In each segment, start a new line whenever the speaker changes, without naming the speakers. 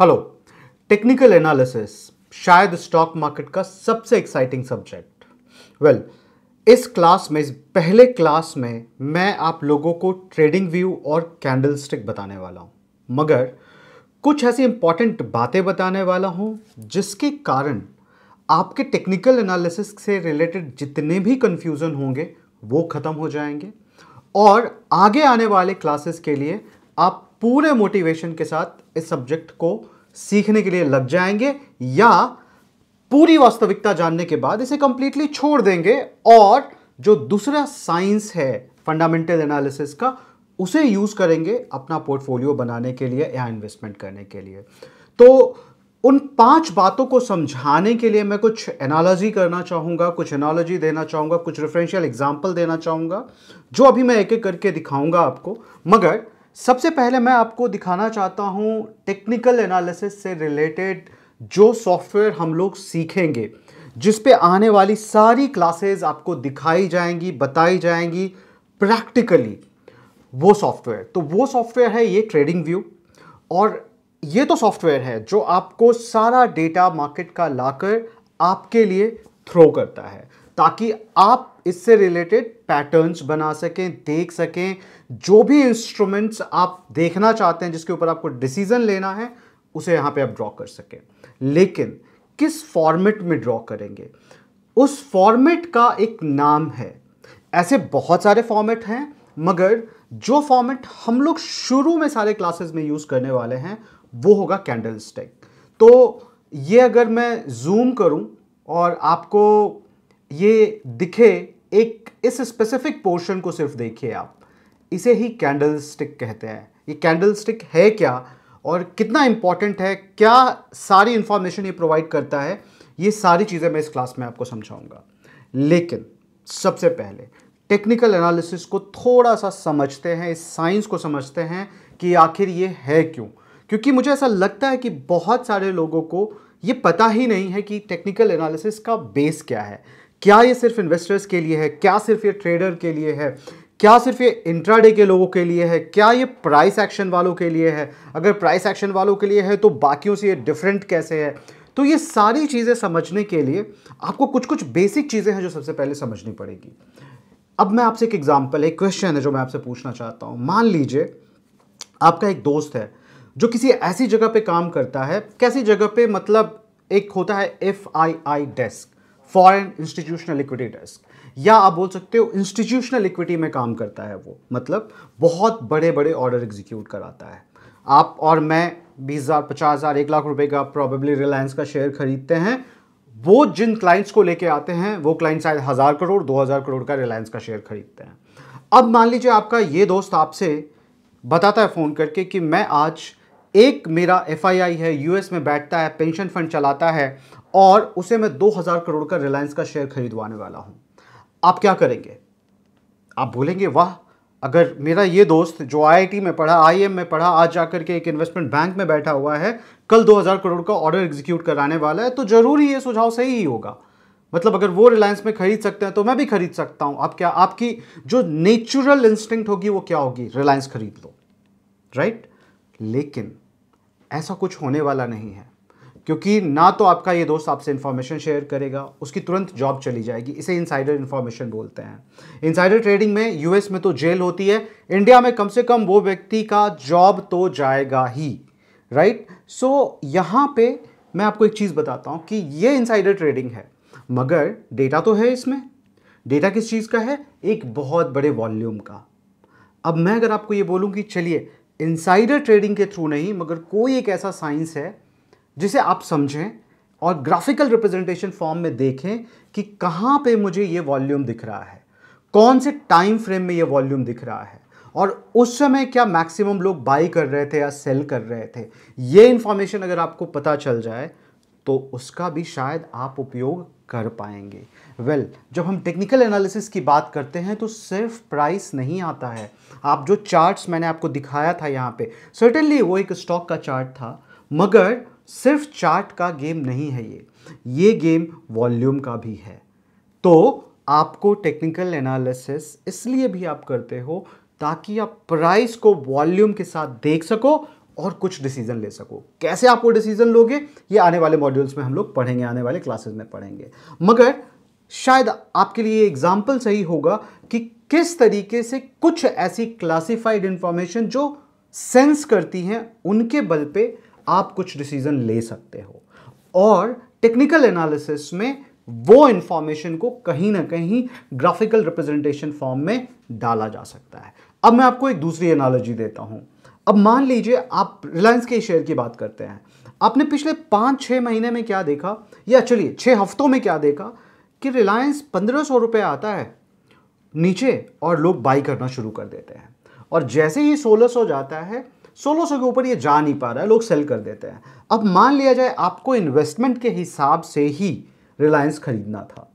Hello technical analysis शायद stock market का सबसे एक्साइटिंग सब्जेक्ट वेल इस क्लास में इस पहले क्लास में मैं आप लोगों को ट्रेडिंग व्यू और कैंडल स्टिक बताने वाला हूँ मगर कुछ ऐसी इंपॉर्टेंट बातें बताने वाला हूँ जिसके कारण आपके टेक्निकल एनालिसिस से रिलेटेड जितने भी कन्फ्यूज़न होंगे वो ख़त्म हो जाएंगे और आगे आने वाले क्लासेस के लिए आप पूरे मोटिवेशन के साथ इस सब्जेक्ट को सीखने के लिए लग जाएंगे या पूरी वास्तविकता जानने के बाद इसे कंप्लीटली छोड़ देंगे और जो दूसरा साइंस है फंडामेंटल एनालिसिस का उसे यूज़ करेंगे अपना पोर्टफोलियो बनाने के लिए या इन्वेस्टमेंट करने के लिए तो उन पांच बातों को समझाने के लिए मैं कुछ एनालॉजी करना चाहूँगा कुछ एनालॉजी देना चाहूँगा कुछ रेफरेंशियल एग्जाम्पल देना चाहूँगा जो अभी मैं एक एक करके दिखाऊँगा आपको मगर सबसे पहले मैं आपको दिखाना चाहता हूँ टेक्निकल एनालिसिस से रिलेटेड जो सॉफ्टवेयर हम लोग सीखेंगे जिस पे आने वाली सारी क्लासेस आपको दिखाई जाएंगी बताई जाएंगी प्रैक्टिकली वो सॉफ्टवेयर तो वो सॉफ्टवेयर है ये ट्रेडिंग व्यू और ये तो सॉफ्टवेयर है जो आपको सारा डेटा मार्केट का लाकर आपके लिए थ्रो करता है ताकि आप इससे रिलेटेड पैटर्न्स बना सकें देख सकें जो भी इंस्ट्रूमेंट्स आप देखना चाहते हैं जिसके ऊपर आपको डिसीजन लेना है उसे यहाँ पे आप ड्रॉ कर सकें लेकिन किस फॉर्मेट में ड्रॉ करेंगे उस फॉर्मेट का एक नाम है ऐसे बहुत सारे फॉर्मेट हैं मगर जो फॉर्मेट हम लोग शुरू में सारे क्लासेस में यूज़ करने वाले हैं वो होगा कैंडल स्टिक तो ये अगर मैं जूम करूं और आपको ये दिखे एक इस स्पेसिफिक पोर्शन को सिर्फ देखिए आप इसे ही कैंडल स्टिक कहते हैं ये कैंडल स्टिक है क्या और कितना इंपॉर्टेंट है क्या सारी इन्फॉर्मेशन ये प्रोवाइड करता है ये सारी चीज़ें मैं इस क्लास में आपको समझाऊंगा लेकिन सबसे पहले टेक्निकल एनालिसिस को थोड़ा सा समझते हैं इस साइंस को समझते हैं कि आखिर ये है क्यों क्योंकि मुझे ऐसा लगता है कि बहुत सारे लोगों को ये पता ही नहीं है कि टेक्निकल एनालिसिस का बेस क्या है क्या ये सिर्फ इन्वेस्टर्स के लिए है क्या सिर्फ ये ट्रेडर के लिए है क्या सिर्फ ये इंट्राडे के लोगों के लिए है क्या ये प्राइस एक्शन वालों के लिए है अगर प्राइस एक्शन वालों के लिए है तो बाकियों से ये डिफरेंट कैसे है तो ये सारी चीज़ें समझने के लिए आपको कुछ कुछ बेसिक चीज़ें हैं जो सबसे पहले समझनी पड़ेगी अब मैं आपसे एक एग्जाम्पल एक क्वेश्चन है जो मैं आपसे पूछना चाहता हूँ मान लीजिए आपका एक दोस्त है जो किसी ऐसी जगह पे काम करता है कैसी जगह पे मतलब एक होता है F I I desk foreign institutional equity desk या आप बोल सकते हो इंस्टीट्यूशनल इक्विटी में काम करता है वो मतलब बहुत बड़े बड़े ऑर्डर एग्जीक्यूट कराता है आप और मैं बीस हज़ार पचास हज़ार एक लाख रुपए का प्रॉबेबली रिलायंस का शेयर खरीदते हैं वो जिन क्लाइंट्स को लेके आते हैं वो क्लाइंट शायद हज़ार करोड़ दो हज़ार करोड़ का रिलायंस का शेयर खरीदते हैं अब मान लीजिए आपका ये दोस्त आपसे बताता है फ़ोन करके कि मैं आज एक मेरा एफआईआई है यूएस में बैठता है पेंशन फंड चलाता है और उसे मैं 2000 करोड़ का रिलायंस का शेयर खरीदवाने वाला हूँ आप क्या करेंगे आप बोलेंगे वाह अगर मेरा ये दोस्त जो आईआईटी में पढ़ा आईएम में पढ़ा आज जाकर के एक इन्वेस्टमेंट बैंक में बैठा हुआ है कल 2000 करोड़ का ऑर्डर एग्जीक्यूट कराने वाला है तो ज़रूरी ये सुझाव सही ही होगा मतलब अगर वो रिलायंस में खरीद सकते हैं तो मैं भी खरीद सकता हूँ आप क्या आपकी जो नेचुरल इंस्टिंक्ट होगी वो क्या होगी रिलायंस खरीद लो राइट लेकिन ऐसा कुछ होने वाला नहीं है क्योंकि ना तो आपका ये दोस्त आपसे इन्फॉर्मेशन शेयर करेगा उसकी तुरंत जॉब चली जाएगी इसे इनसाइडर इन्फॉर्मेशन बोलते हैं इनसाइडर ट्रेडिंग में यूएस में तो जेल होती है इंडिया में कम से कम वो व्यक्ति का जॉब तो जाएगा ही राइट सो so, यहाँ पे मैं आपको एक चीज़ बताता हूँ कि ये इनसाइडर ट्रेडिंग है मगर डेटा तो है इसमें डेटा किस चीज़ का है एक बहुत बड़े वॉल्यूम का अब मैं अगर आपको ये बोलूँ कि चलिए इनसाइडर ट्रेडिंग के थ्रू नहीं मगर कोई एक ऐसा साइंस है जिसे आप समझें और ग्राफिकल रिप्रेजेंटेशन फॉर्म में देखें कि कहाँ पे मुझे ये वॉल्यूम दिख रहा है कौन से टाइम फ्रेम में ये वॉल्यूम दिख रहा है और उस समय क्या मैक्सिमम लोग बाई कर रहे थे या सेल कर रहे थे ये इन्फॉर्मेशन अगर आपको पता चल जाए तो उसका भी शायद आप उपयोग कर पाएंगे वेल well, जब हम टेक्निकल एनालिसिस की बात करते हैं तो सिर्फ प्राइस नहीं आता है आप जो चार्ट्स मैंने आपको दिखाया था यहाँ पे सर्टेनली वो एक स्टॉक का चार्ट था मगर सिर्फ चार्ट का गेम नहीं है ये ये गेम वॉल्यूम का भी है तो आपको टेक्निकल एनालिसिस इसलिए भी आप करते हो ताकि आप प्राइस को वॉल्यूम के साथ देख सको और कुछ डिसीजन ले सको कैसे आप वो डिसीजन लोगे ये आने वाले मॉड्यूल्स में हम लोग पढ़ेंगे आने वाले क्लासेस में पढ़ेंगे मगर शायद आपके लिए एग्जाम्पल सही होगा कि किस तरीके से कुछ ऐसी क्लासिफाइड इंफॉर्मेशन जो सेंस करती हैं उनके बल पे आप कुछ डिसीजन ले सकते हो और टेक्निकल एनालिसिस में वो इन्फॉर्मेशन को कहीं ना कहीं ग्राफिकल रिप्रेजेंटेशन फॉर्म में डाला जा सकता है अब मैं आपको एक दूसरी एनालॉजी देता हूं अब मान लीजिए आप रिलायंस के शेयर की बात करते हैं आपने पिछले पाँच छः महीने में क्या देखा या चलिए छः हफ्तों में क्या देखा कि रिलायंस पंद्रह सौ रुपये आता है नीचे और लोग बाई करना शुरू कर देते हैं और जैसे ही सोलह सौ जाता है सोलह सौ के ऊपर ये जा नहीं पा रहा है लोग सेल कर देते हैं अब मान लिया जाए आपको इन्वेस्टमेंट के हिसाब से ही रिलायंस खरीदना था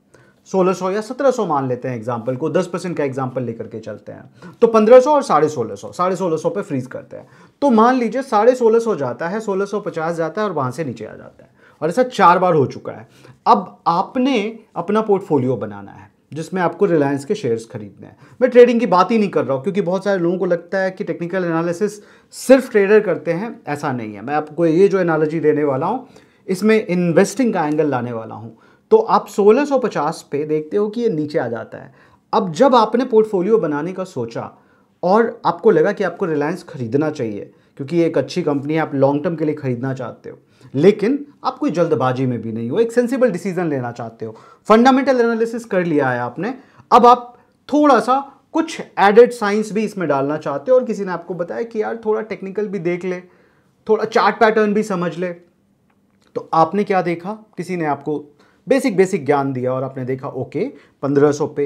1600 या 1700 मान लेते हैं एग्जाम्पल को 10 परसेंट का एग्जाम्पल लेकर के चलते हैं तो 1500 और साढ़े सोलह सौ साढ़े सोलह सौ पर फ्रीज करते हैं तो मान लीजिए साढ़े सोलह सौ जाता है 1650 जाता है और वहाँ से नीचे आ जाता है और ऐसा चार बार हो चुका है अब आपने अपना पोर्टफोलियो बनाना है जिसमें आपको रिलायंस के शेयर्स खरीदने हैं मैं ट्रेडिंग की बात ही नहीं कर रहा हूँ क्योंकि बहुत सारे लोगों को लगता है कि टेक्निकल एनालिसिस सिर्फ ट्रेडर करते हैं ऐसा नहीं है मैं आपको ये जो एनालॉजी देने वाला हूँ इसमें इन्वेस्टिंग का एंगल लाने वाला हूँ तो आप 1650 पे देखते हो कि ये नीचे आ जाता है अब जब आपने पोर्टफोलियो बनाने का सोचा और आपको लगा कि आपको रिलायंस खरीदना चाहिए क्योंकि ये एक अच्छी कंपनी है आप लॉन्ग टर्म के लिए खरीदना चाहते हो लेकिन आप कोई जल्दबाजी में भी नहीं हो एक सेंसिबल डिसीजन लेना चाहते हो फंडामेंटल एनालिसिस कर लिया है आपने अब आप थोड़ा सा कुछ एडेड साइंस भी इसमें डालना चाहते हो और किसी ने आपको बताया कि यार थोड़ा टेक्निकल भी देख ले थोड़ा चार्ट पैटर्न भी समझ ले तो आपने क्या देखा किसी ने आपको बेसिक बेसिक ज्ञान दिया और आपने देखा ओके 1500 पे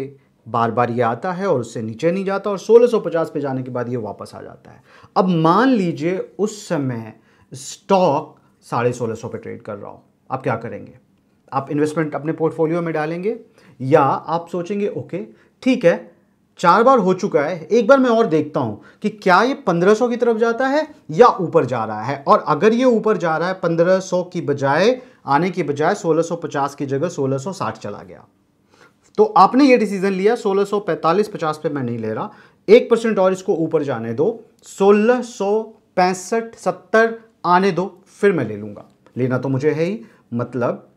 बार बार ये आता है और उससे नीचे नहीं जाता और 1650 पे जाने के बाद ये वापस आ जाता है अब मान लीजिए उस समय स्टॉक साढ़े सोलह सौ पे ट्रेड कर रहा हो आप क्या करेंगे आप इन्वेस्टमेंट अपने पोर्टफोलियो में डालेंगे या आप सोचेंगे ओके ठीक है चार बार हो चुका है एक बार मैं और देखता हूं कि क्या ये 1500 की तरफ जाता है या ऊपर जा रहा है और अगर ये ऊपर जा रहा है 1500 की बजाय आने की बजाय 1650 की जगह 1660 चला गया तो आपने ये डिसीजन लिया 1645-50 पे मैं नहीं ले रहा एक परसेंट और इसको ऊपर जाने दो सोलह सौ पैंसठ सत्तर आने दो फिर मैं ले लूँगा लेना तो मुझे है ही मतलब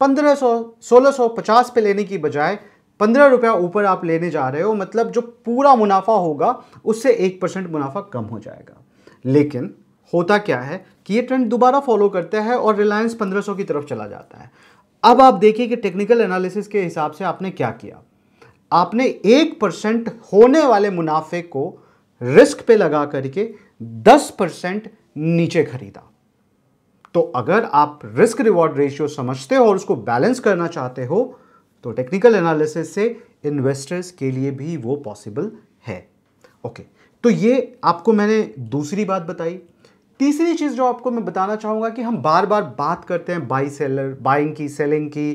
पंद्रह सौ सोलह सौ पचास पे लेने की बजाय पंद्रह रुपया ऊपर आप लेने जा रहे हो मतलब जो पूरा मुनाफा होगा उससे एक परसेंट मुनाफा कम हो जाएगा लेकिन होता क्या है कि ये ट्रेंड दोबारा फॉलो करता है और रिलायंस 1500 की तरफ चला जाता है अब आप देखिए कि टेक्निकल एनालिसिस के हिसाब से आपने क्या किया आपने एक परसेंट होने वाले मुनाफे को रिस्क पे लगा करके दस परसेंट नीचे खरीदा तो अगर आप रिस्क रिवॉर्ड रेशियो समझते हो और उसको बैलेंस करना चाहते हो तो टेक्निकल एनालिसिस से इन्वेस्टर्स के लिए भी वो पॉसिबल है ओके तो ये आपको मैंने दूसरी बात बताई तीसरी चीज़ जो आपको मैं बताना चाहूंगा कि हम बार बार बात करते हैं बाई सेलर बाइंग की सेलिंग की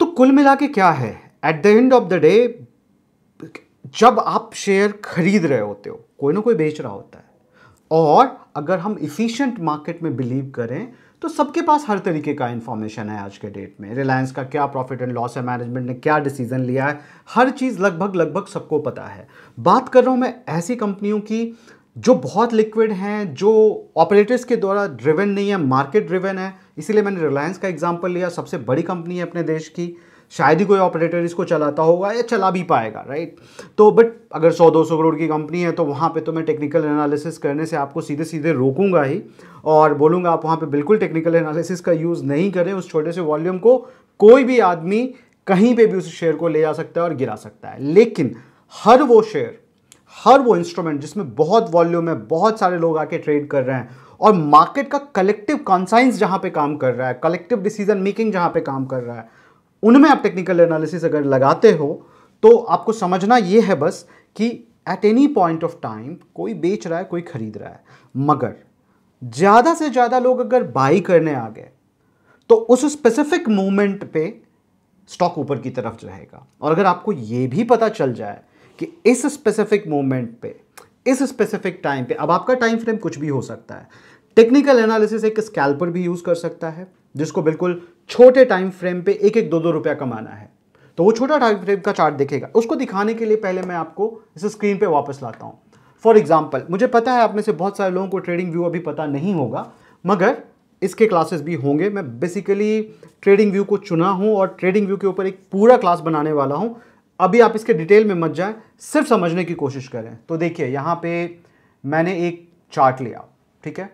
तो कुल मिला के क्या है at the end of the day जब आप शेयर खरीद रहे होते हो कोई ना कोई बेच रहा होता है और अगर हम इफ़िशियंट मार्केट में बिलीव करें तो सबके पास हर तरीके का इंफॉर्मेशन है आज के डेट में रिलायंस का क्या प्रॉफिट एंड लॉस है मैनेजमेंट ने क्या डिसीजन लिया है हर चीज़ लगभग लगभग सबको पता है बात कर रहा हूँ मैं ऐसी कंपनियों की जो बहुत लिक्विड हैं जो ऑपरेटर्स के द्वारा ड्रिवन नहीं है मार्केट ड्रिवन है इसीलिए मैंने रिलायंस का एग्जाम्पल लिया सबसे बड़ी कंपनी है अपने देश की शायद ही कोई ऑपरेटर इसको चलाता होगा या चला भी पाएगा राइट तो बट अगर 100-200 करोड़ की कंपनी है तो वहाँ पे तो मैं टेक्निकल एनालिसिस करने से आपको सीधे सीधे रोकूंगा ही और बोलूँगा आप वहाँ पे बिल्कुल टेक्निकल एनालिसिस का यूज़ नहीं करें उस छोटे से वॉल्यूम को कोई भी आदमी कहीं पर भी उस शेयर को ले जा सकता है और गिरा सकता है लेकिन हर वो शेयर हर वो इंस्ट्रूमेंट जिसमें बहुत वॉल्यूम है बहुत सारे लोग आके ट्रेड कर रहे हैं और मार्केट का कलेक्टिव कॉन्साइंस जहां पे काम कर रहा है कलेक्टिव डिसीजन मेकिंग जहां पे काम कर रहा है उनमें आप टेक्निकल एनालिसिस अगर लगाते हो तो आपको समझना ये है बस कि at any point of time कोई बेच रहा है कोई खरीद रहा है मगर ज़्यादा से ज़्यादा लोग अगर बाई करने आ गए तो उस स्पेसिफिक मोमेंट पे स्टॉक ऊपर की तरफ रहेगा और अगर आपको ये भी पता चल जाए कि इस स्पेसिफिक मोमेंट पे इस स्पेसिफिक टाइम पे अब आपका टाइम फ्रेम कुछ भी हो सकता है टेक्निकल एनालिसिस एक स्कैल्पर भी यूज़ कर सकता है जिसको बिल्कुल छोटे टाइम फ्रेम पे एक एक दो दो रुपया कमाना है तो वो छोटा टाइम फ्रेम का चार्ट देखेगा उसको दिखाने के लिए पहले मैं आपको इस स्क्रीन पे वापस लाता हूँ फॉर एग्जाम्पल मुझे पता है आप में से बहुत सारे लोगों को ट्रेडिंग व्यू अभी पता नहीं होगा मगर इसके क्लासेस भी होंगे मैं बेसिकली ट्रेडिंग व्यू को चुना हूँ और ट्रेडिंग व्यू के ऊपर एक पूरा क्लास बनाने वाला हूँ अभी आप इसके डिटेल में मत जाएं सिर्फ समझने की कोशिश करें तो देखिए यहाँ पे मैंने एक चार्ट लिया ठीक है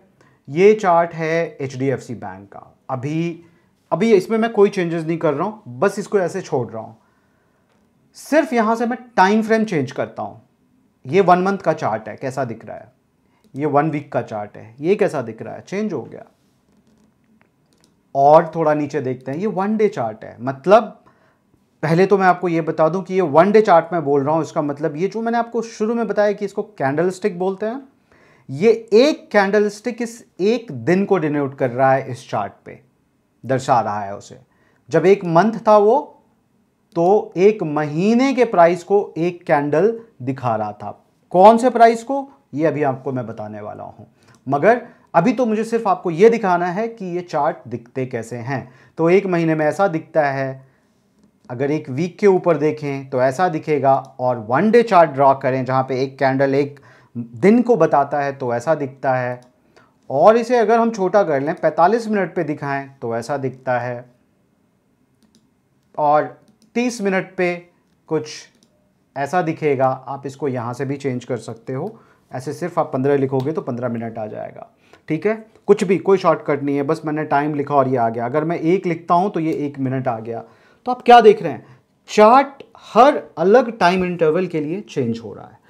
ये चार्ट है एच बैंक का अभी अभी इसमें मैं कोई चेंजेस नहीं कर रहा हूँ बस इसको ऐसे छोड़ रहा हूँ सिर्फ यहाँ से मैं टाइम फ्रेम चेंज करता हूँ ये वन मंथ का चार्ट है कैसा दिख रहा है ये वन वीक का चार्ट है ये कैसा दिख रहा है चेंज हो गया और थोड़ा नीचे देखते हैं ये वन डे चार्ट है मतलब पहले तो मैं आपको ये बता दूं कि ये वन डे चार्ट में बोल रहा हूं इसका मतलब ये जो मैंने आपको शुरू में बताया कि इसको कैंडल स्टिक बोलते हैं ये एक कैंडल स्टिक इस एक दिन को डिनोट कर रहा है इस चार्ट पे दर्शा रहा है उसे जब एक मंथ था वो तो एक महीने के प्राइस को एक कैंडल दिखा रहा था कौन से प्राइस को ये अभी आपको मैं बताने वाला हूं मगर अभी तो मुझे सिर्फ आपको ये दिखाना है कि ये चार्ट दिखते कैसे हैं तो एक महीने में ऐसा दिखता है अगर एक वीक के ऊपर देखें तो ऐसा दिखेगा और वन डे चार्ट ड्रा करें जहाँ पे एक कैंडल एक दिन को बताता है तो ऐसा दिखता है और इसे अगर हम छोटा कर लें 45 मिनट पे दिखाएं तो ऐसा दिखता है और 30 मिनट पे कुछ ऐसा दिखेगा आप इसको यहाँ से भी चेंज कर सकते हो ऐसे सिर्फ आप 15 लिखोगे तो 15 मिनट आ जाएगा ठीक है कुछ भी कोई शॉर्टकट नहीं है बस मैंने टाइम लिखा और ये आ गया अगर मैं एक लिखता हूँ तो ये एक मिनट आ गया तो आप क्या देख रहे हैं चार्ट हर अलग टाइम इंटरवल के लिए चेंज हो रहा है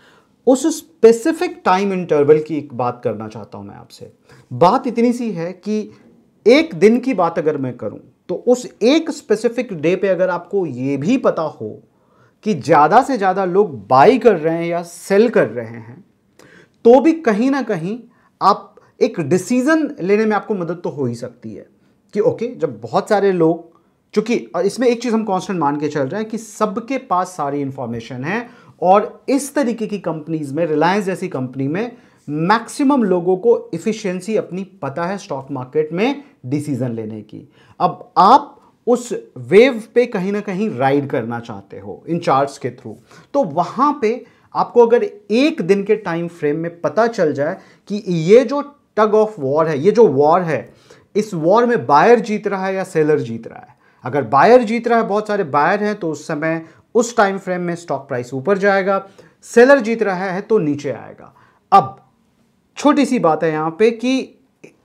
उस स्पेसिफिक टाइम इंटरवल की एक बात करना चाहता हूं मैं आपसे बात इतनी सी है कि एक दिन की बात अगर मैं करूं तो उस एक स्पेसिफिक डे पे अगर आपको ये भी पता हो कि ज़्यादा से ज़्यादा लोग बाई कर रहे हैं या सेल कर रहे हैं तो भी कहीं ना कहीं आप एक डिसीज़न लेने में आपको मदद तो हो ही सकती है कि ओके जब बहुत सारे लोग चूंकि इसमें एक चीज़ हम कांस्टेंट मान के चल रहे हैं कि सबके पास सारी इन्फॉर्मेशन है और इस तरीके की कंपनीज में रिलायंस जैसी कंपनी में मैक्सिमम लोगों को इफ़िशियंसी अपनी पता है स्टॉक मार्केट में डिसीज़न लेने की अब आप उस वेव पे कहीं ना कहीं राइड करना चाहते हो इन चार्ट्स के थ्रू तो वहाँ पे आपको अगर एक दिन के टाइम फ्रेम में पता चल जाए कि ये जो टग ऑफ वॉर है ये जो वॉर है इस वॉर में बायर जीत रहा है या सेलर जीत रहा है अगर बायर जीत रहा है बहुत सारे बायर हैं तो उस समय उस टाइम फ्रेम में स्टॉक प्राइस ऊपर जाएगा सेलर जीत रहा है तो नीचे आएगा अब छोटी सी बात है यहाँ पे कि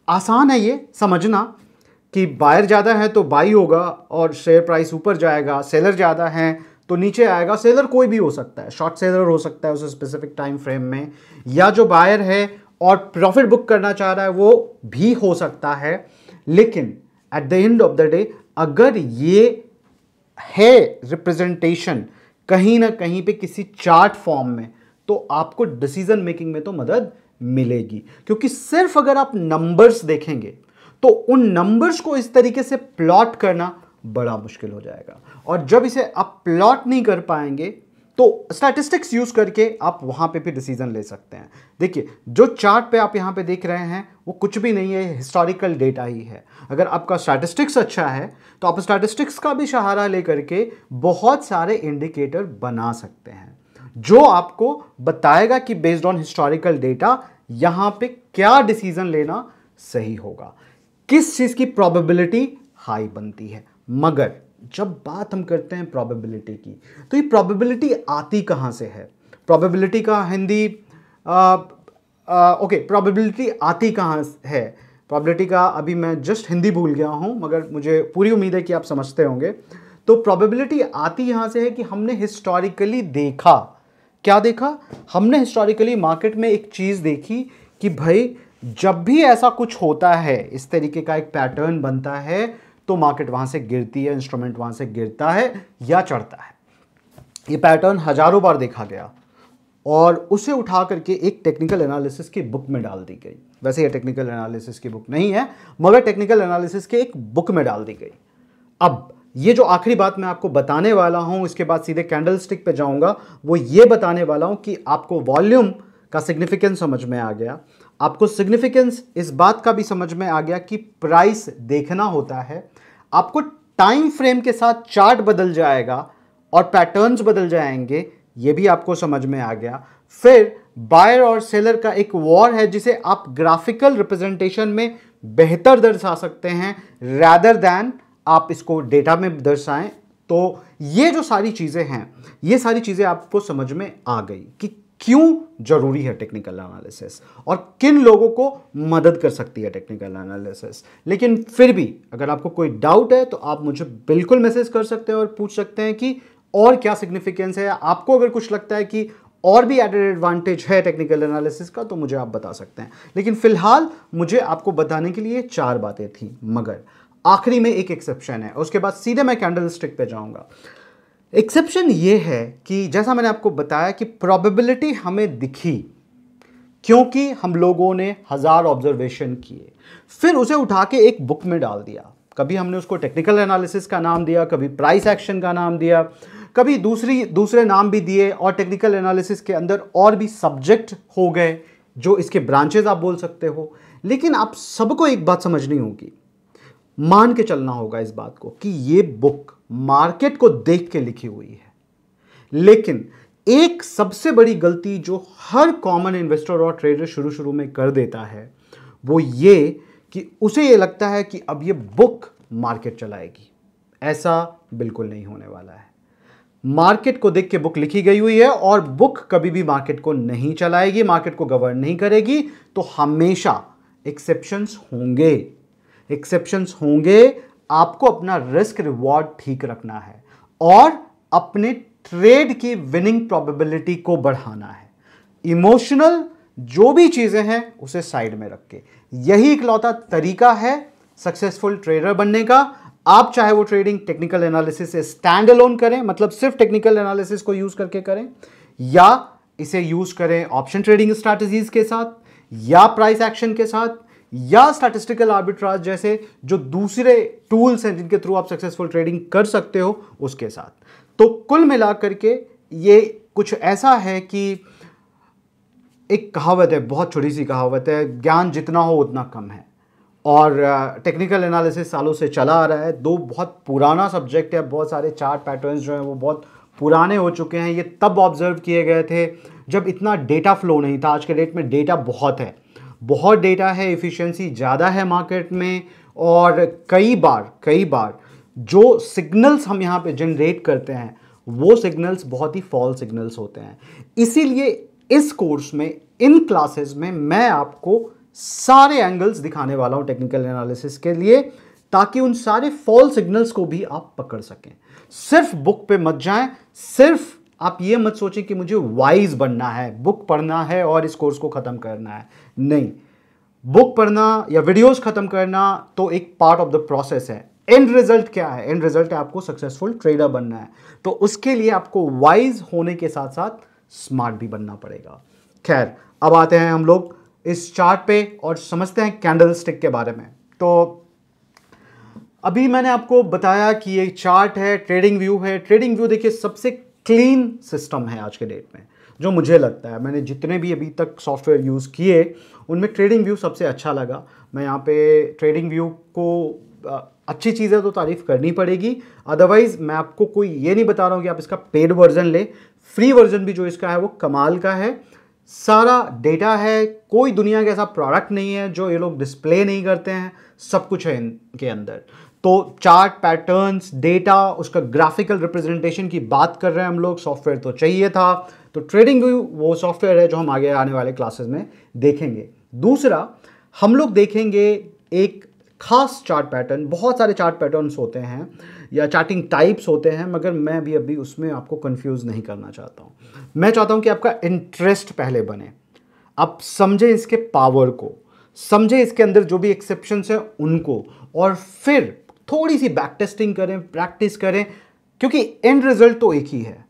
आसान है ये समझना कि बायर ज़्यादा है तो बाई होगा और शेयर प्राइस ऊपर जाएगा सेलर ज़्यादा है तो नीचे आएगा सेलर कोई भी हो सकता है शॉर्ट सेलर हो सकता है उस स्पेसिफिक टाइम फ्रेम में या जो बायर है और प्रॉफिट बुक करना चाह रहा है वो भी हो सकता है लेकिन at the end of the day अगर ये है रिप्रेजेंटेशन कहीं ना कहीं पे किसी चार्ट फॉर्म में तो आपको डिसीजन मेकिंग में तो मदद मिलेगी क्योंकि सिर्फ अगर आप नंबर्स देखेंगे तो उन नंबर्स को इस तरीके से प्लॉट करना बड़ा मुश्किल हो जाएगा और जब इसे आप प्लॉट नहीं कर पाएंगे तो स्टैटिस्टिक्स यूज़ करके आप वहाँ पे भी डिसीजन ले सकते हैं देखिए जो चार्ट पे आप यहाँ पे देख रहे हैं वो कुछ भी नहीं है हिस्टोरिकल डेटा ही है अगर आपका स्टैटिस्टिक्स अच्छा है तो आप स्टैटिस्टिक्स का भी सहारा ले करके बहुत सारे इंडिकेटर बना सकते हैं जो आपको बताएगा कि बेस्ड ऑन हिस्टोरिकल डेटा यहाँ पर क्या डिसीजन लेना सही होगा किस चीज़ की प्रॉबिलिटी हाई बनती है मगर जब बात हम करते हैं प्रोबेबिलिटी की तो ये प्रोबेबिलिटी आती कहाँ से है प्रोबेबिलिटी का हिंदी ओके प्रोबेबिलिटी आती कहाँ है प्रोबेबिलिटी का अभी मैं जस्ट हिंदी भूल गया हूँ मगर मुझे पूरी उम्मीद है कि आप समझते होंगे तो प्रोबेबिलिटी आती यहाँ से है कि हमने हिस्टोरिकली देखा क्या देखा हमने हिस्टोरिकली मार्केट में एक चीज़ देखी कि भाई जब भी ऐसा कुछ होता है इस तरीके का एक पैटर्न बनता है तो मार्केट वहां से गिरती है इंस्ट्रूमेंट वहां से गिरता है या चढ़ता है ये पैटर्न हज़ारों बार देखा गया और उसे उठा करके एक टेक्निकल एनालिसिस की बुक में डाल दी गई वैसे ये टेक्निकल एनालिसिस की बुक नहीं है मगर टेक्निकल एनालिसिस के एक बुक में डाल दी गई अब ये जो आखिरी बात मैं आपको बताने वाला हूं इसके बाद सीधे कैंडल स्टिक पर जाऊँगा वो ये बताने वाला हूं कि आपको वॉल्यूम का सिग्निफिकेंस समझ में आ गया आपको सिग्निफिकेंस इस बात का भी समझ में आ गया कि प्राइस देखना होता है आपको टाइम फ्रेम के साथ चार्ट बदल जाएगा और पैटर्न्स बदल जाएंगे ये भी आपको समझ में आ गया फिर बायर और सेलर का एक वॉर है जिसे आप ग्राफिकल रिप्रेजेंटेशन में बेहतर दर्शा सकते हैं रैदर दैन आप इसको डेटा में दर्शाएं तो ये जो सारी चीज़ें हैं ये सारी चीज़ें आपको समझ में आ गई कि क्यों जरूरी है टेक्निकल एनालिसिस और किन लोगों को मदद कर सकती है टेक्निकल एनालिसिस लेकिन फिर भी अगर आपको कोई डाउट है तो आप मुझे बिल्कुल मैसेज कर सकते हैं और पूछ सकते हैं कि और क्या सिग्निफिकेंस है आपको अगर कुछ लगता है कि और भी एडेड एडवांटेज है टेक्निकल एनालिसिस का तो मुझे आप बता सकते हैं लेकिन फिलहाल मुझे आपको बताने के लिए चार बातें थी मगर आखिरी में एक एक्सेप्शन है उसके बाद सीधे मैं कैंडल स्टिक पर जाऊंगा एक्सेप्शन ये है कि जैसा मैंने आपको बताया कि प्रोबेबिलिटी हमें दिखी क्योंकि हम लोगों ने हज़ार ऑब्जर्वेशन किए फिर उसे उठा के एक बुक में डाल दिया कभी हमने उसको टेक्निकल एनालिसिस का नाम दिया कभी प्राइस एक्शन का नाम दिया कभी दूसरी दूसरे नाम भी दिए और टेक्निकल एनालिसिस के अंदर और भी सब्जेक्ट हो गए जो इसके ब्रांचेज आप बोल सकते हो लेकिन आप सबको एक बात समझनी होगी मान के चलना होगा इस बात को कि ये बुक मार्केट को देख के लिखी हुई है लेकिन एक सबसे बड़ी गलती जो हर कॉमन इन्वेस्टर और ट्रेडर शुरू शुरू में कर देता है वो ये कि उसे ये लगता है कि अब ये बुक मार्केट चलाएगी ऐसा बिल्कुल नहीं होने वाला है मार्केट को देख के बुक लिखी गई हुई है और बुक कभी भी मार्केट को नहीं चलाएगी मार्केट को गवर्न नहीं करेगी तो हमेशा एक्सेप्शंस होंगे एक्सेप्शंस होंगे आपको अपना रिस्क रिवॉर्ड ठीक रखना है और अपने ट्रेड की विनिंग प्रोबेबिलिटी को बढ़ाना है इमोशनल जो भी चीज़ें हैं उसे साइड में रख के यही इकलौता तरीका है सक्सेसफुल ट्रेडर बनने का आप चाहे वो ट्रेडिंग टेक्निकल एनालिसिस से स्टैंड अलोन करें मतलब सिर्फ टेक्निकल एनालिसिस को यूज़ करके करें या इसे यूज़ करें ऑप्शन ट्रेडिंग स्ट्रैटेजीज के साथ या प्राइस एक्शन के साथ या स्टैटिस्टिकल आर्बिट्राज जैसे जो दूसरे टूल्स हैं जिनके थ्रू आप सक्सेसफुल ट्रेडिंग कर सकते हो उसके साथ तो कुल मिलाकर के ये कुछ ऐसा है कि एक कहावत है बहुत छोटी सी कहावत है ज्ञान जितना हो उतना कम है और टेक्निकल एनालिसिस सालों से चला आ रहा है दो बहुत पुराना सब्जेक्ट है बहुत सारे चार्ट पैटर्न्स जो हैं वो बहुत पुराने हो चुके हैं ये तब ऑब्जर्व किए गए थे जब इतना डेटा फ्लो नहीं था आज के डेट में डेटा बहुत है बहुत डेटा है इफ़िशेंसी ज़्यादा है मार्केट में और कई बार कई बार जो सिग्नल्स हम यहाँ पे जनरेट करते हैं वो सिग्नल्स बहुत ही फॉल सिग्नल्स होते हैं इसीलिए इस कोर्स में इन क्लासेस में मैं आपको सारे एंगल्स दिखाने वाला हूँ टेक्निकल एनालिसिस के लिए ताकि उन सारे फॉल सिग्नल्स को भी आप पकड़ सकें सिर्फ बुक पे मत जाएं सिर्फ आप ये मत सोचें कि मुझे वाइज बनना है बुक पढ़ना है और इस कोर्स को ख़त्म करना है नहीं बुक पढ़ना या वीडियोस ख़त्म करना तो एक पार्ट ऑफ द प्रोसेस है एंड रिजल्ट क्या है एंड रिजल्ट है आपको सक्सेसफुल ट्रेडर बनना है तो उसके लिए आपको वाइज होने के साथ साथ स्मार्ट भी बनना पड़ेगा खैर अब आते हैं हम लोग इस चार्ट पे और समझते हैं कैंडल स्टिक के बारे में तो अभी मैंने आपको बताया कि ये चार्ट है ट्रेडिंग व्यू है ट्रेडिंग व्यू देखिए सबसे क्लीन सिस्टम है आज के डेट में जो मुझे लगता है मैंने जितने भी अभी तक सॉफ्टवेयर यूज़ किए उनमें ट्रेडिंग व्यू सबसे अच्छा लगा मैं यहाँ पे ट्रेडिंग व्यू को अच्छी चीज़ है तो तारीफ़ करनी पड़ेगी अदरवाइज़ मैं आपको कोई ये नहीं बता रहा हूँ कि आप इसका पेड वर्जन लें फ्री वर्जन भी जो इसका है वो कमाल का है सारा डेटा है कोई दुनिया का ऐसा प्रोडक्ट नहीं है जो ये लोग डिस्प्ले नहीं करते हैं सब कुछ है इनके अंदर तो चार्ट पैटर्न्स डेटा उसका ग्राफिकल रिप्रेजेंटेशन की बात कर रहे हैं हम लोग सॉफ्टवेयर तो चाहिए था तो ट्रेडिंग व्यू वो सॉफ्टवेयर है जो हम आगे आने वाले क्लासेस में देखेंगे दूसरा हम लोग देखेंगे एक खास चार्ट पैटर्न बहुत सारे चार्ट पैटर्न्स होते हैं या चार्टिंग टाइप्स होते हैं मगर मैं भी अभी उसमें आपको कंफ्यूज नहीं करना चाहता हूँ मैं चाहता हूँ कि आपका इंटरेस्ट पहले बने आप समझें इसके पावर को समझें इसके अंदर जो भी एक्सेप्शन हैं उनको और फिर थोड़ी सी बैक टेस्टिंग करें प्रैक्टिस करें क्योंकि एंड रिजल्ट तो एक ही है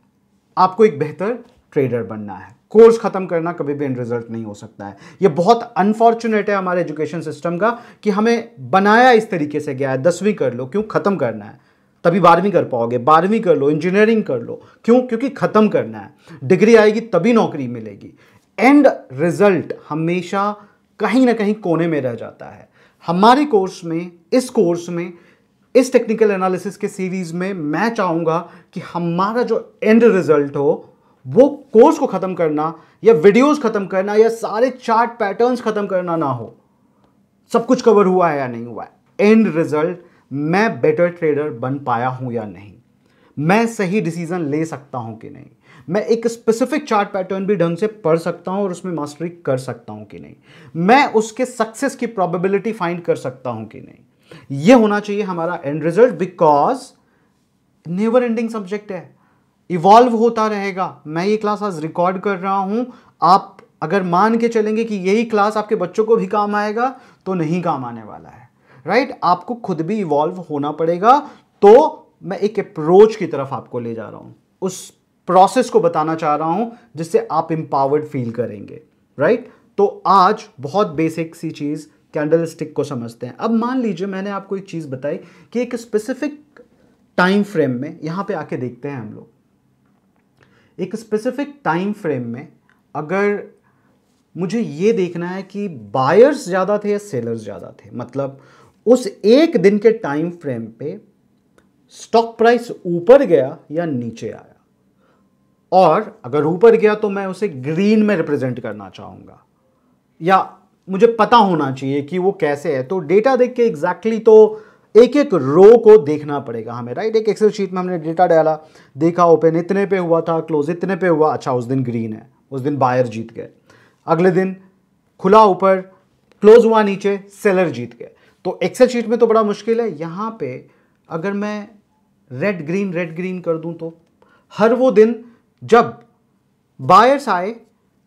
आपको एक बेहतर ट्रेडर बनना है कोर्स ख़त्म करना कभी भी एंड रिजल्ट नहीं हो सकता है ये बहुत अनफॉर्चुनेट है हमारे एजुकेशन सिस्टम का कि हमें बनाया इस तरीके से गया है दसवीं कर लो क्यों ख़त्म करना है तभी बारहवीं कर पाओगे बारहवीं कर लो इंजीनियरिंग कर लो क्यों क्योंकि ख़त्म करना है डिग्री आएगी तभी नौकरी मिलेगी एंड रिजल्ट हमेशा कहीं ना कहीं कोने में रह जाता है हमारे कोर्स में इस कोर्स में इस टेक्निकल एनालिसिस के सीरीज में मैं चाहूंगा कि हमारा जो एंड रिजल्ट हो वो कोर्स को ख़त्म करना या वीडियोस ख़त्म करना या सारे चार्ट पैटर्न्स ख़त्म करना ना हो सब कुछ कवर हुआ है या नहीं हुआ है एंड रिजल्ट मैं बेटर ट्रेडर बन पाया हूं या नहीं मैं सही डिसीजन ले सकता हूं कि नहीं मैं एक स्पेसिफिक चार्ट पैटर्न भी ढंग से पढ़ सकता हूँ और उसमें मास्टरी कर सकता हूं कि नहीं मैं उसके सक्सेस की प्रोबेबिलिटी फाइंड कर सकता हूं कि नहीं ये होना चाहिए हमारा end result because never ending subject है इवॉल्व होता रहेगा मैं ये क्लास आज रिकॉर्ड कर रहा हूं आप अगर मान के चलेंगे कि यही क्लास आपके बच्चों को भी काम आएगा तो नहीं काम आने वाला है राइट right? आपको खुद भी इवॉल्व होना पड़ेगा तो मैं एक अप्रोच की तरफ आपको ले जा रहा हूं उस प्रोसेस को बताना चाह रहा हूं जिससे आप इंपावर्ड फील करेंगे राइट right? तो आज बहुत बेसिक सी चीज़ कैंडल स्टिक को समझते हैं अब मान लीजिए मैंने आपको एक चीज़ बताई कि एक स्पेसिफिक टाइम फ्रेम में यहां पे आके देखते हैं हम लोग एक स्पेसिफिक टाइम फ्रेम में अगर मुझे ये देखना है कि बायर्स ज़्यादा थे या सेलर्स ज़्यादा थे मतलब उस एक दिन के टाइम फ्रेम पे स्टॉक प्राइस ऊपर गया या नीचे आया और अगर ऊपर गया तो मैं उसे ग्रीन में रिप्रेजेंट करना चाहूंगा या मुझे पता होना चाहिए कि वो कैसे है तो डेटा देख के एग्जैक्टली तो एक एक रो को देखना पड़ेगा हमें राइट एक एक्सेल शीट में हमने डेटा डाला देखा ओपन इतने पे हुआ था क्लोज इतने पे हुआ अच्छा उस दिन ग्रीन है उस दिन बायर जीत गए अगले दिन खुला ऊपर क्लोज हुआ नीचे सेलर जीत गए तो एक्सेल शीट में तो बड़ा मुश्किल है यहाँ पे अगर मैं रेड ग्रीन रेड ग्रीन कर दूँ तो हर वो दिन जब बायर्स आए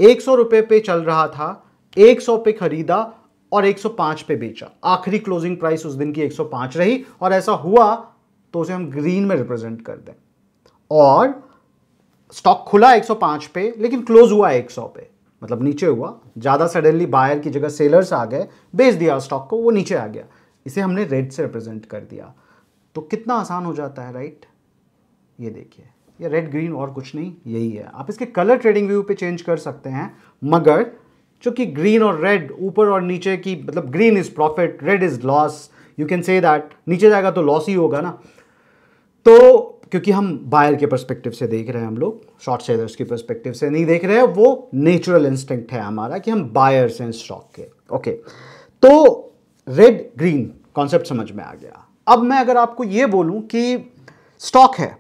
एक सौ रुपये पे चल रहा था 100 पे खरीदा और 105 पे बेचा आखिरी क्लोजिंग प्राइस उस दिन की 105 रही और ऐसा हुआ तो उसे हम ग्रीन में रिप्रेजेंट कर दें और स्टॉक खुला 105 पे लेकिन क्लोज हुआ 100 पे मतलब नीचे हुआ ज़्यादा सडनली बायर की जगह सेलर्स आ गए बेच दिया स्टॉक को वो नीचे आ गया इसे हमने रेड से रिप्रेजेंट कर दिया तो कितना आसान हो जाता है राइट ये देखिए ये रेड ग्रीन और कुछ नहीं यही है आप इसके कलर ट्रेडिंग व्यू पे चेंज कर सकते हैं मगर चूंकि ग्रीन और रेड ऊपर और नीचे की मतलब green is profit red is loss you can say that नीचे जाएगा तो लॉस ही होगा ना तो क्योंकि हम बायर के परस्पेक्टिव से देख रहे हैं हम लोग शॉर्ट सेलर्स के परस्पेक्टिव से नहीं देख रहे हैं वो नेचुरल इंस्टिंक्ट है हमारा कि हम बायर्स हैं स्टॉक के ओके तो रेड ग्रीन कॉन्सेप्ट समझ में आ गया अब मैं अगर आपको ये बोलूँ कि स्टॉक है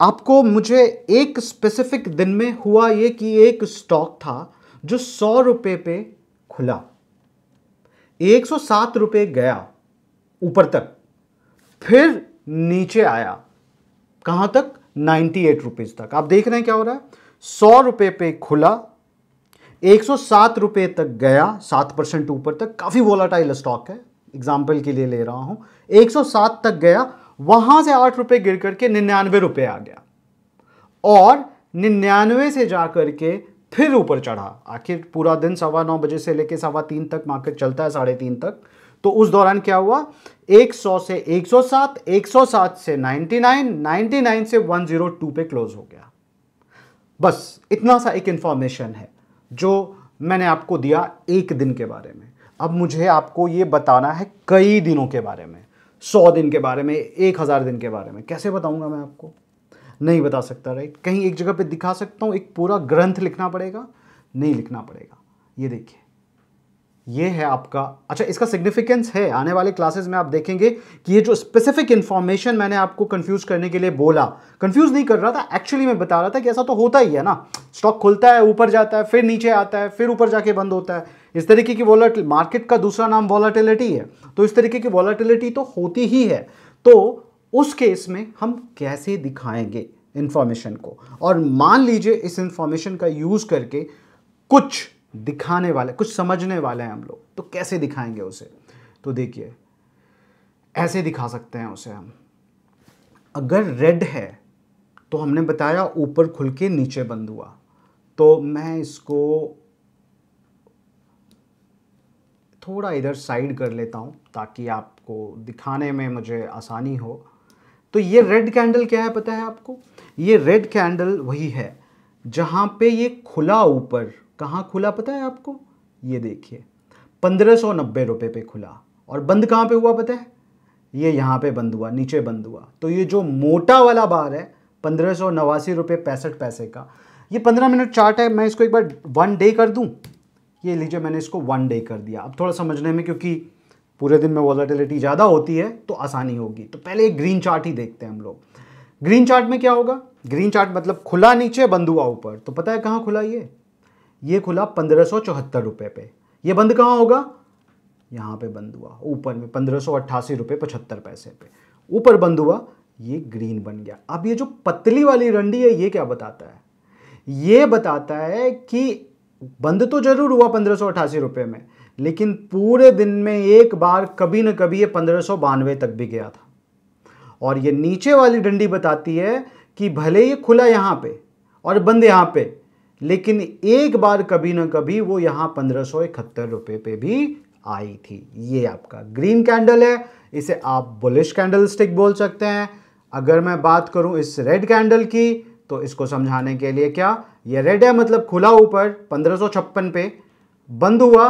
आपको मुझे एक स्पेसिफिक दिन में हुआ ये कि एक स्टॉक था जो सौ रुपये पे खुला एक सौ सात रुपये गया ऊपर तक फिर नीचे आया कहाँ तक नाइन्टी एट रुपीज़ तक आप देख रहे हैं क्या हो रहा है सौ रुपये पे खुला एक सौ सात रुपये तक गया सात परसेंट ऊपर तक काफ़ी वोलाटाइल स्टॉक है एग्जाम्पल के लिए ले रहा हूँ एक सौ सात तक गया वहाँ से आठ रुपये गिर करके निन्यानवे रुपये आ गया और निन्यानवे से जा के फिर ऊपर चढ़ा आखिर पूरा दिन सवा नौ बजे से लेकर सवा तीन तक मार्केट चलता है साढ़े तीन तक तो उस दौरान क्या हुआ 100 से 107, 107 से 99, 99 से 102 पे क्लोज हो गया बस इतना सा एक इंफॉर्मेशन है जो मैंने आपको दिया एक दिन के बारे में अब मुझे आपको ये बताना है कई दिनों के बारे में सौ दिन के बारे में एक हज़ार दिन के बारे में कैसे बताऊंगा मैं आपको नहीं बता सकता राइट कहीं एक जगह पे दिखा सकता हूँ एक पूरा ग्रंथ लिखना पड़ेगा नहीं लिखना पड़ेगा ये देखिए ये है आपका अच्छा इसका सिग्निफिकेंस है आने वाले क्लासेस में आप देखेंगे कि ये जो स्पेसिफिक इन्फॉर्मेशन मैंने आपको कंफ्यूज करने के लिए बोला कंफ्यूज नहीं कर रहा था एक्चुअली मैं बता रहा था कि ऐसा तो होता ही है ना स्टॉक खुलता है ऊपर जाता है फिर नीचे आता है फिर ऊपर जाके बंद होता है इस तरीके की वॉलाटिल मार्केट का दूसरा नाम वॉलाटिलिटी है तो इस तरीके की वॉलाटिलिटी तो होती ही है तो उस केस में हम कैसे दिखाएंगे इन्फॉर्मेशन को और मान लीजिए इस इन्फॉर्मेशन का यूज़ करके कुछ दिखाने वाले कुछ समझने वाले हैं हम लोग तो कैसे दिखाएंगे उसे तो देखिए ऐसे दिखा सकते हैं उसे हम अगर रेड है तो हमने बताया ऊपर खुल के नीचे बंद हुआ तो मैं इसको थोड़ा इधर साइड कर लेता हूँ ताकि आपको दिखाने में मुझे आसानी हो तो ये रेड कैंडल क्या है पता है आपको ये रेड कैंडल वही है जहां पे ये खुला ऊपर कहाँ खुला पता है आपको ये देखिए पंद्रह सौ नब्बे रुपये पे खुला और बंद कहाँ पे हुआ पता है ये यहाँ पे बंद हुआ नीचे बंद हुआ तो ये जो मोटा वाला बार है पंद्रह सौ नवासी रुपये पैंसठ पैसे का ये पंद्रह मिनट चार्ट है मैं इसको एक बार वन डे कर दूँ ये लीजिए मैंने इसको वन डे कर दिया अब थोड़ा समझने में क्योंकि पूरे दिन में वॉलेटिलिटी ज़्यादा होती है तो आसानी होगी तो पहले एक ग्रीन चार्ट ही देखते हैं हम लोग ग्रीन चार्ट में क्या होगा ग्रीन चार्ट मतलब खुला नीचे बंद हुआ ऊपर तो पता है कहाँ खुला ये ये खुला पंद्रह सौ चौहत्तर पे ये बंद कहाँ होगा यहाँ पे बंद हुआ ऊपर में पंद्रह सौ अट्ठासी रुपये पचहत्तर पैसे पे ऊपर बंद हुआ ये ग्रीन बन गया अब ये जो पतली वाली रंडी है ये क्या बताता है ये बताता है कि बंद तो जरूर हुआ पंद्रह सौ अट्ठासी में लेकिन पूरे दिन में एक बार कभी न कभी ये पंद्रह तक भी गया था और ये नीचे वाली डंडी बताती है कि भले ये खुला यहाँ पे और बंद यहाँ पे लेकिन एक बार कभी न कभी वो यहाँ पंद्रह सौ इकहत्तर पे भी आई थी ये आपका ग्रीन कैंडल है इसे आप बुलिश कैंडल स्टिक बोल सकते हैं अगर मैं बात करूँ इस रेड कैंडल की तो इसको समझाने के लिए क्या ये रेड है मतलब खुला ऊपर पंद्रह पे बंद हुआ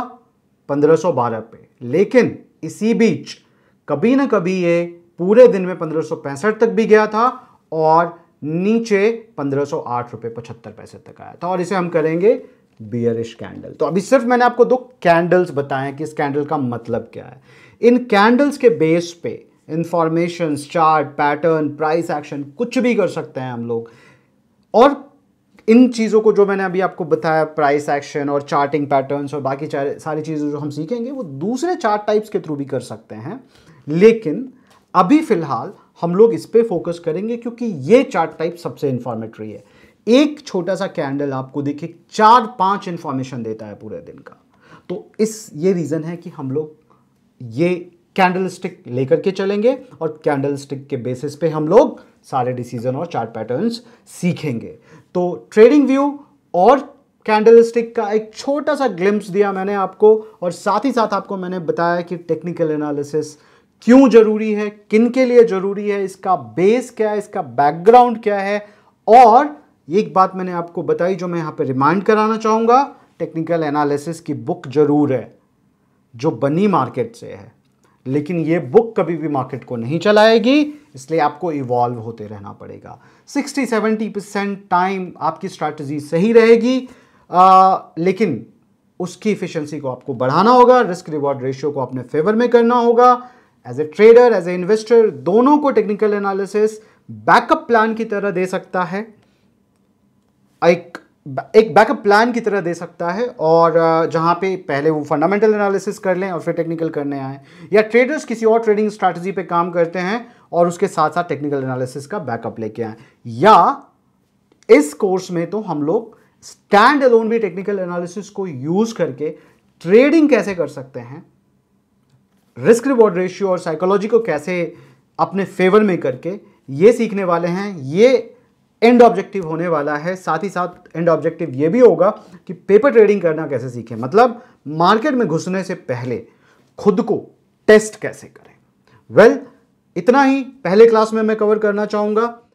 1512 पे लेकिन इसी बीच कभी ना कभी ये पूरे दिन में पंद्रह तक भी गया था और नीचे पंद्रह सौ आठ रुपये पचहत्तर पैसे तक आया था और इसे हम करेंगे बियरिश कैंडल तो अभी सिर्फ मैंने आपको दो कैंडल्स बताए हैं कि इस कैंडल का मतलब क्या है इन कैंडल्स के बेस पे information chart pattern price action कुछ भी कर सकते हैं हम लोग और इन चीज़ों को जो मैंने अभी आपको बताया प्राइस एक्शन और चार्टिंग पैटर्न्स और बाकी सारी चीज़ें जो हम सीखेंगे वो दूसरे चार्ट टाइप्स के थ्रू भी कर सकते हैं लेकिन अभी फ़िलहाल हम लोग इस पर फोकस करेंगे क्योंकि ये चार्ट टाइप सबसे इन्फॉर्मेटरी है एक छोटा सा कैंडल आपको देखिए चार पांच इंफॉर्मेशन देता है पूरे दिन का तो इस ये रीज़न है कि हम लोग ये कैंडल स्टिक लेकर के चलेंगे और कैंडल स्टिक के बेसिस पे हम लोग सारे डिसीजन और चार्ट पैटर्न्स सीखेंगे तो ट्रेडिंग व्यू और कैंडलस्टिक का एक छोटा सा ग्लिम्स दिया मैंने आपको और साथ ही साथ आपको मैंने बताया कि टेक्निकल एनालिसिस क्यों ज़रूरी है किन के लिए ज़रूरी है इसका बेस क्या है इसका बैकग्राउंड क्या है और एक बात मैंने आपको बताई जो मैं यहाँ पे रिमाइंड कराना चाहूँगा टेक्निकल एनालिसिस की बुक ज़रूर है जो बनी मार्केट से है लेकिन ये बुक कभी भी मार्केट को नहीं चलाएगी इसलिए आपको इवॉल्व होते रहना पड़ेगा 60-70 परसेंट टाइम आपकी स्ट्रैटेजी सही रहेगी आ, लेकिन उसकी इफिशियंसी को आपको बढ़ाना होगा रिस्क रिवॉर्ड रेशियो को अपने फेवर में करना होगा as a trader as a investor दोनों को टेक्निकल एनालिसिस बैकअप प्लान की तरह दे सकता है एक एक बैकअप प्लान की तरह दे सकता है और जहाँ पे पहले वो फंडामेंटल एनालिसिस कर लें और फिर टेक्निकल करने आए या ट्रेडर्स किसी और ट्रेडिंग स्ट्रैटेजी पे काम करते हैं और उसके साथ साथ टेक्निकल एनालिसिस का बैकअप लेके आए या इस कोर्स में तो हम लोग स्टैंड अलोन भी टेक्निकल एनालिसिस को यूज़ करके ट्रेडिंग कैसे कर सकते हैं रिस्क रिवॉर्ड रेशियो और साइकोलॉजी को कैसे अपने फेवर में करके ये सीखने वाले हैं ये एंड ऑब्जेक्टिव होने वाला है साथ ही साथ एंड ऑब्जेक्टिव ये भी होगा कि पेपर ट्रेडिंग करना कैसे सीखें मतलब मार्केट में घुसने से पहले खुद को टेस्ट कैसे करें वेल well, इतना ही पहले क्लास में मैं कवर करना चाहूँगा